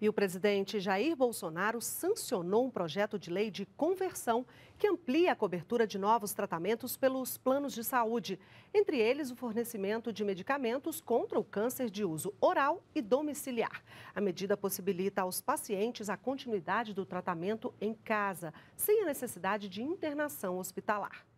E o presidente Jair Bolsonaro sancionou um projeto de lei de conversão que amplia a cobertura de novos tratamentos pelos planos de saúde, entre eles o fornecimento de medicamentos contra o câncer de uso oral e domiciliar. A medida possibilita aos pacientes a continuidade do tratamento em casa, sem a necessidade de internação hospitalar.